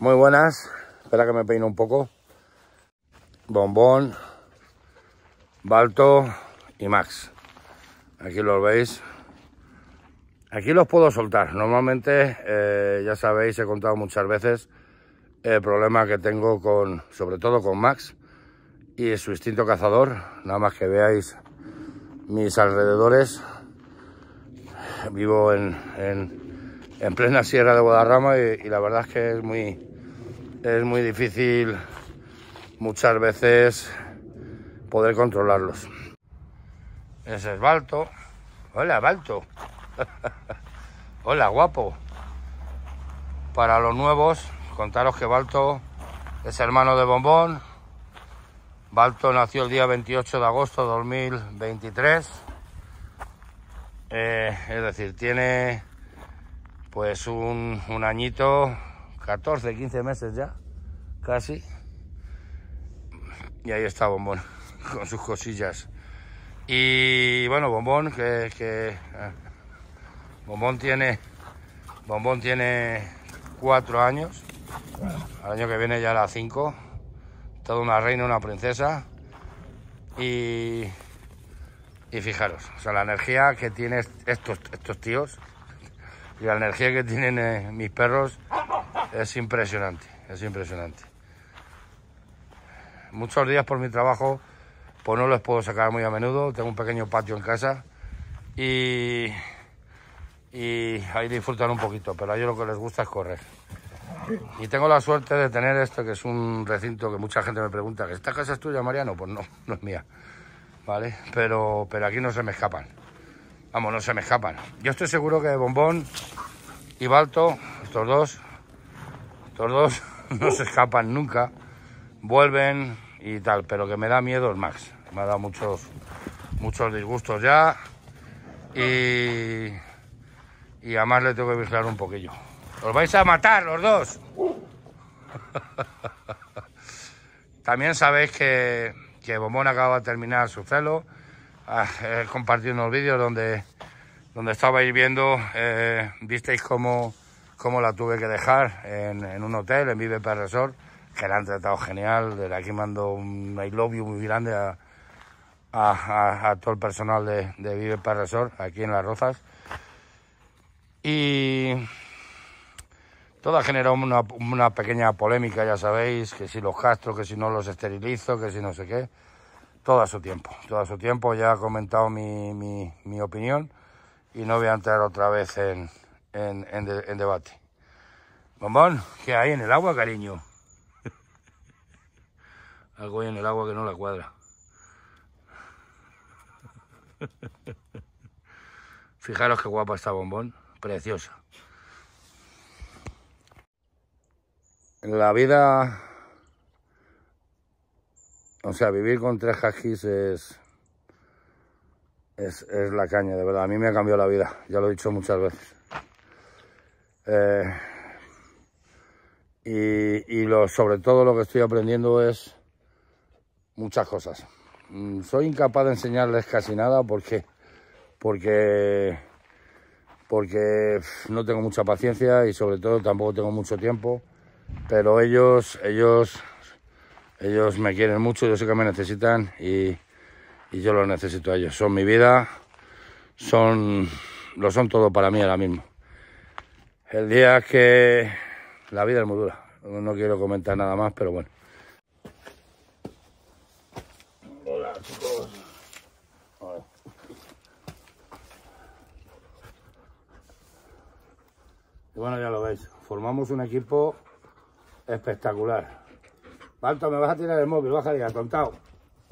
Muy buenas. Espera que me peino un poco. Bombón, Balto y Max. Aquí los veis. Aquí los puedo soltar. Normalmente, eh, ya sabéis, he contado muchas veces el problema que tengo con, sobre todo con Max y su instinto cazador. Nada más que veáis mis alrededores. Vivo en, en, plena sierra de Guadarrama y la verdad es que es muy es muy difícil muchas veces poder controlarlos. Ese es Balto. Hola, Balto. Hola, guapo. Para los nuevos, contaros que Balto es hermano de Bombón. Balto nació el día 28 de agosto de 2023. Eh, es decir, tiene pues un añito 14, 15 meses ya, casi. Y ahí está Bombón, con sus cosillas. Y bueno, Bombón, que, ah, Bombón tiene Bombón tiene cuatro años. Al año que viene ya era cinco. Toda una reina, una princesa. Y, y fijaros, o sea, la energía que tienen estos, estos tíos y la energía que tienen eh, mis perros es impresionante, es impresionante. Muchos días por mi trabajo, pues no los puedo sacar muy a menudo. Tengo un pequeño patio en casa y, y ahí disfrutan un poquito, pero a ellos lo que les gusta es correr. Y tengo la suerte de tener esto, que es un recinto que mucha gente me pregunta, esta casa es tuya, Mariano? Pues no, no es mía, ¿vale? Pero, pero aquí no se me escapan. Vamos, no se me escapan. Yo estoy seguro que Bombón y Balto, estos dos, los dos no se escapan nunca, vuelven y tal, pero que me da miedo el Max. Me ha dado muchos, muchos disgustos ya y, además le tengo que vigilar un poquillo. ¡Os vais a matar los dos! También sabéis que, que acaba de terminar su celo. Ah, eh, compartí unos vídeos donde, donde estabais viendo, eh, visteis cómo cómo la tuve que dejar en, un hotel, en Vive para Resort, que la han tratado genial. De aquí mando un I love muy grande a, todo el personal de, Vive para Resort, aquí en Las Rozas. Y todo ha generado una, pequeña polémica, ya sabéis, que si los castro, que si no los esterilizo, que si no sé qué. Todo a su tiempo, todo su tiempo. Ya he comentado mi, mi, mi opinión y no voy a entrar otra vez en, en, en, debate. Bombón, que hay en el agua, cariño? Algo hay en el agua que no la cuadra. Fijaros qué guapa está Bombón, preciosa. La vida, o sea, vivir con tres hajis es, es, es la caña, de verdad. A mí me ha cambiado la vida, ya lo he dicho muchas veces. Eh, y, lo, sobre todo lo que estoy aprendiendo es muchas cosas. Mm, soy incapaz de enseñarles casi nada porque, porque, porque no tengo mucha paciencia y sobre todo tampoco tengo mucho tiempo. Pero ellos, ellos, ellos me quieren mucho, yo sé que me necesitan y, yo los necesito a ellos. Son mi vida, son, lo son todo para mí ahora mismo. El día es que la vida es muy dura. No quiero comentar nada más, pero bueno. Hola, chicos. Hola. Y bueno, ya lo veis. Formamos un equipo espectacular. Balto, me vas a tirar el móvil, baja a tontao.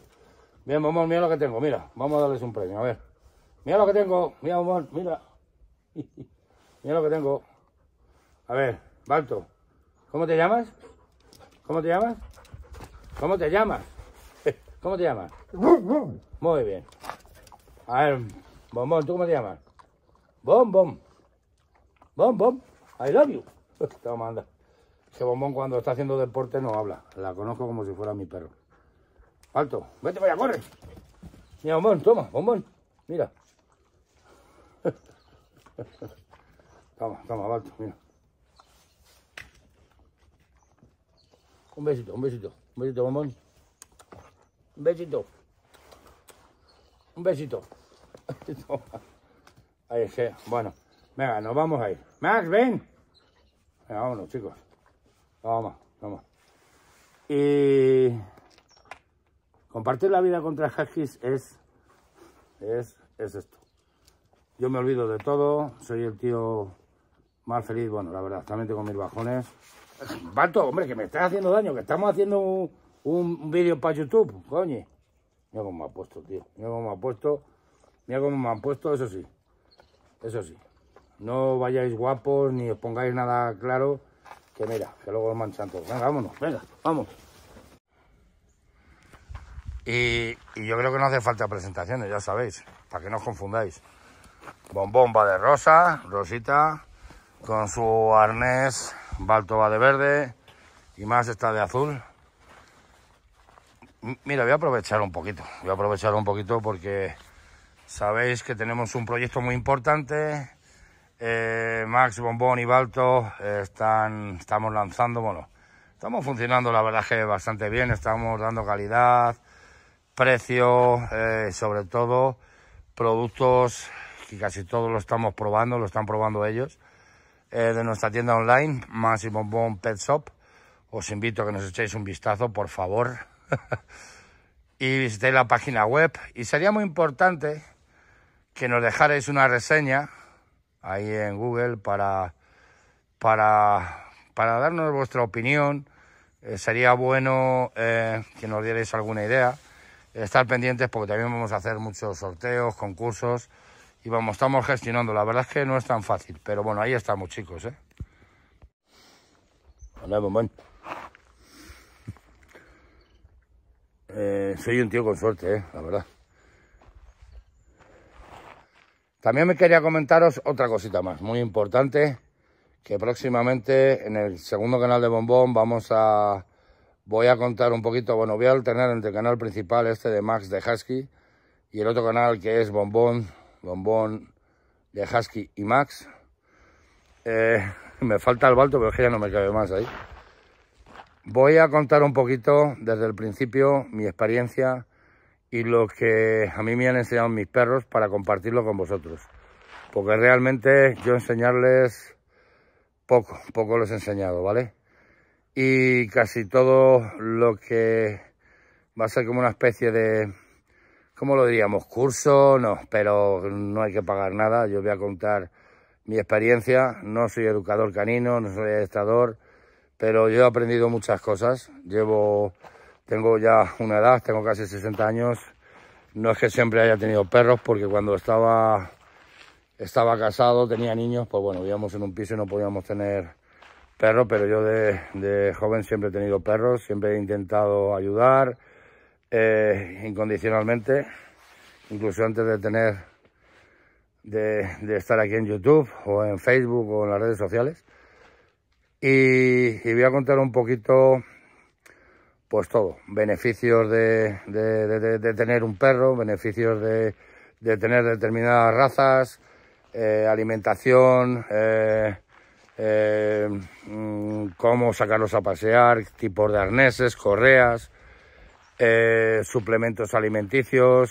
Bien, Momón, mira lo que tengo, mira. Vamos a darles un premio, a ver. Mira lo que tengo, mira, Momón, mira. Mira lo que tengo. A ver, Balto, ¿cómo te llamas? ¿Cómo te llamas? ¿Cómo te llamas? ¿Cómo te llamas? Muy bien. A ver, Bombón, ¿tú cómo te llamas? Bombón. Bombón, I love you. Toma, anda. Ese bombón cuando está haciendo deporte no habla. La conozco como si fuera mi perro. Alto, vete voy a corre. Mira, bombón, toma, bombón. Mira. toma, toma, Balto, mira. Un besito, un besito. Un besito, mamón Un besito. Un besito. Ahí se, Bueno, venga, nos vamos a ir. Max, ven. Venga, vámonos, chicos. Vamos, vamos. Y compartir la vida contra Haskis es, es, es esto. Yo me olvido de todo, soy el tío más feliz, bueno, la verdad, también tengo mis bajones, Vato, hombre, que me estás haciendo daño, que estamos haciendo un, vídeo para YouTube, coño. Mira cómo me ha puesto, tío. Mira cómo me ha puesto. Mira cómo me han puesto, eso sí. Eso sí. No vayáis guapos ni os pongáis nada claro. Que mira, que luego os manchan todos. Venga, vámonos, venga, vamos. Y, y, yo creo que no hace falta presentaciones, ya sabéis, para que no os confundáis. Bombomba de rosa, Rosita, con su arnés Balto va de verde y más está de azul. Mira, voy a aprovechar un poquito, voy a aprovechar un poquito porque sabéis que tenemos un proyecto muy importante. Eh, Max, Bombón y Balto eh, están, estamos lanzando, bueno, estamos funcionando la verdad que bastante bien, estamos dando calidad, precio, eh, sobre todo productos que casi todos lo estamos probando, lo están probando ellos eh, de nuestra tienda online, Máximo Bon Pet Shop. Os invito a que nos echéis un vistazo, por favor. y visitéis la página web. Y sería muy importante que nos dejarais una reseña ahí en Google para, para, darnos vuestra opinión. Eh, sería bueno eh, que nos dierais alguna idea. Estar pendientes porque también vamos a hacer muchos sorteos, concursos y vamos, estamos gestionando. La verdad es que no es tan fácil, pero bueno, ahí estamos, chicos, ¿eh? Hola, bombón. Eh, soy un tío con suerte, ¿eh? La verdad. También me quería comentaros otra cosita más, muy importante, que próximamente en el segundo canal de Bombón vamos a... Voy a contar un poquito, bueno, voy a alternar entre el canal principal este de Max de Husky y el otro canal que es Bombón Bombón, de Husky y Max. Eh, me falta el balto, pero que ya no me cabe más ahí. Voy a contar un poquito desde el principio mi experiencia y lo que a mí me han enseñado mis perros para compartirlo con vosotros. Porque realmente yo enseñarles poco, poco les he enseñado, ¿vale? Y casi todo lo que va a ser como una especie de ¿cómo lo diríamos? Curso, no, pero no hay que pagar nada. Yo voy a contar mi experiencia. No soy educador canino, no soy adiestrador, pero yo he aprendido muchas cosas. Llevo, tengo ya una edad, tengo casi 60 años. No es que siempre haya tenido perros, porque cuando estaba, estaba casado, tenía niños, pues bueno, vivíamos en un piso y no podíamos tener perros, pero yo de joven siempre he tenido perros, siempre he intentado ayudar, eh, incondicionalmente, incluso antes de tener de, estar aquí en YouTube o en Facebook o en las redes sociales. Y, voy a contar un poquito, pues todo, beneficios de, de, tener un perro, beneficios de, tener determinadas razas, eh, alimentación, eh, mm, cómo sacarlos a pasear, tipos de arneses, correas, eh, suplementos alimenticios.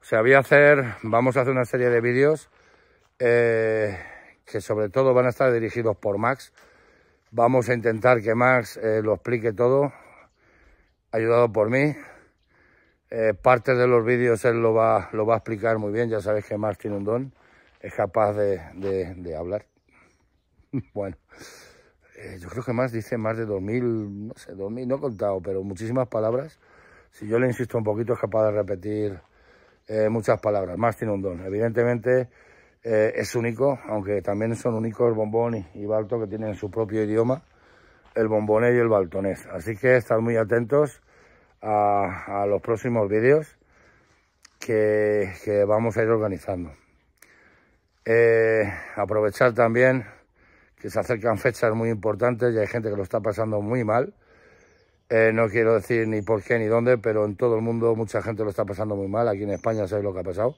se sea, a hacer, vamos a hacer una serie de vídeos eh, que sobre todo van a estar dirigidos por Max. Vamos a intentar que Max eh, lo explique todo, ayudado por mí. parte de los vídeos él lo va, lo va a explicar muy bien, ya sabéis que Max tiene un don, es capaz de, hablar. bueno yo creo que Max dice más de mil... no sé, 2000, no he contado, pero muchísimas palabras si yo le insisto un poquito, es capaz de repetir eh, muchas palabras. Más tiene un don. Evidentemente eh, es único, aunque también son únicos bombón y, balto que tienen su propio idioma, el bomboné y el baltonés. Así que estad muy atentos a, los próximos vídeos que, vamos a ir organizando. Eh, aprovechar también que se acercan fechas muy importantes y hay gente que lo está pasando muy mal eh, no quiero decir ni por qué ni dónde, pero en todo el mundo mucha gente lo está pasando muy mal. Aquí en España sabéis lo que ha pasado.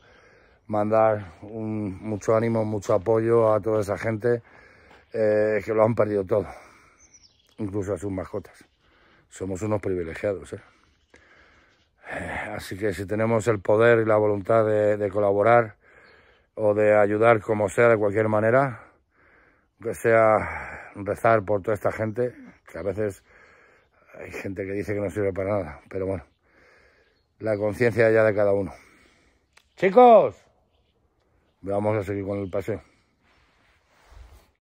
Mandar mucho ánimo, mucho apoyo a toda esa gente eh, que lo han perdido todo, incluso a sus mascotas. Somos unos privilegiados. ¿eh? ¿eh? Así que si tenemos el poder y la voluntad de, de colaborar o de ayudar como sea, de cualquier manera, que sea rezar por toda esta gente, que a veces hay gente que dice que no sirve para nada, pero bueno, la conciencia ya de cada uno. Chicos, vamos a seguir con el paseo.